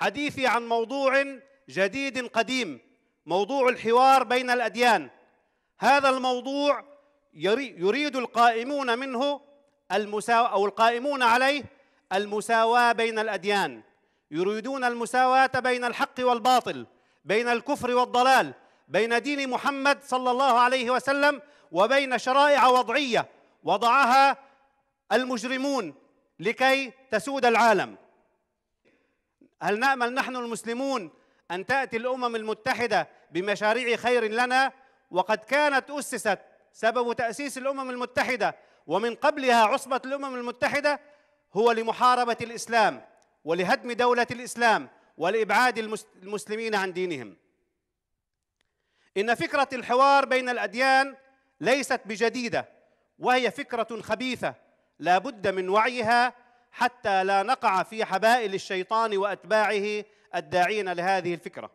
حديثي عن موضوع جديد قديم موضوع الحوار بين الأديان هذا الموضوع يريد القائمون منه المساواة أو القائمون عليه المساواة بين الأديان يريدون المساواة بين الحق والباطل بين الكفر والضلال بين دين محمد صلى الله عليه وسلم وبين شرائع وضعية وضعها المجرمون لكي تسود العالم هل نامل نحن المسلمون ان تاتي الامم المتحده بمشاريع خير لنا وقد كانت اسست سبب تاسيس الامم المتحده ومن قبلها عصبه الامم المتحده هو لمحاربه الاسلام ولهدم دوله الاسلام ولابعاد المسلمين عن دينهم ان فكره الحوار بين الاديان ليست بجديده وهي فكره خبيثه لا بد من وعيها حتى لا نقع في حبائل الشيطان واتباعه الداعين لهذه الفكره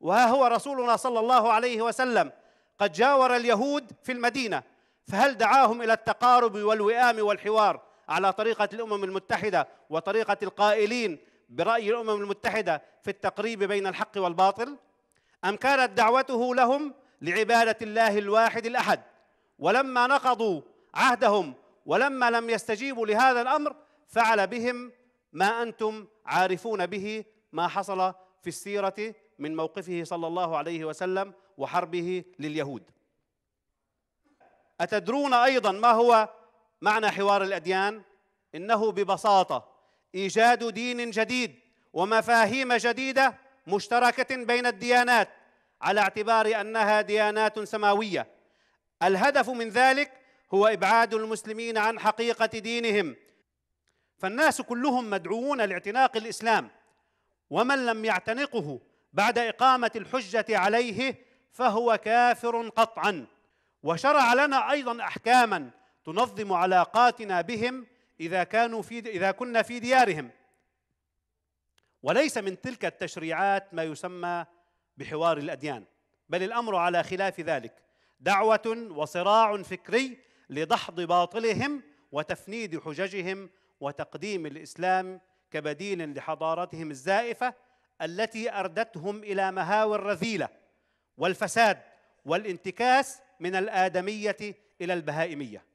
وها هو رسولنا صلى الله عليه وسلم قد جاور اليهود في المدينه فهل دعاهم الى التقارب والوئام والحوار على طريقه الامم المتحده وطريقه القائلين براي الامم المتحده في التقريب بين الحق والباطل ام كانت دعوته لهم لعباده الله الواحد الاحد ولما نقضوا عهدهم ولما لم يستجيبوا لهذا الامر فعل بهم ما انتم عارفون به ما حصل في السيره من موقفه صلى الله عليه وسلم وحربه لليهود اتدرون ايضا ما هو معنى حوار الاديان انه ببساطه ايجاد دين جديد ومفاهيم جديده مشتركه بين الديانات على اعتبار انها ديانات سماويه الهدف من ذلك هو ابعاد المسلمين عن حقيقه دينهم فالناس كلهم مدعوون لاعتناق الاسلام ومن لم يعتنقه بعد اقامه الحجه عليه فهو كافر قطعا وشرع لنا ايضا احكاما تنظم علاقاتنا بهم اذا كانوا في اذا كنا في ديارهم وليس من تلك التشريعات ما يسمى بحوار الاديان بل الامر على خلاف ذلك دعوه وصراع فكري لدحض باطلهم وتفنيد حججهم وتقديم الاسلام كبديل لحضارتهم الزائفه التي اردتهم الى مهاوي الرذيله والفساد والانتكاس من الادميه الى البهائميه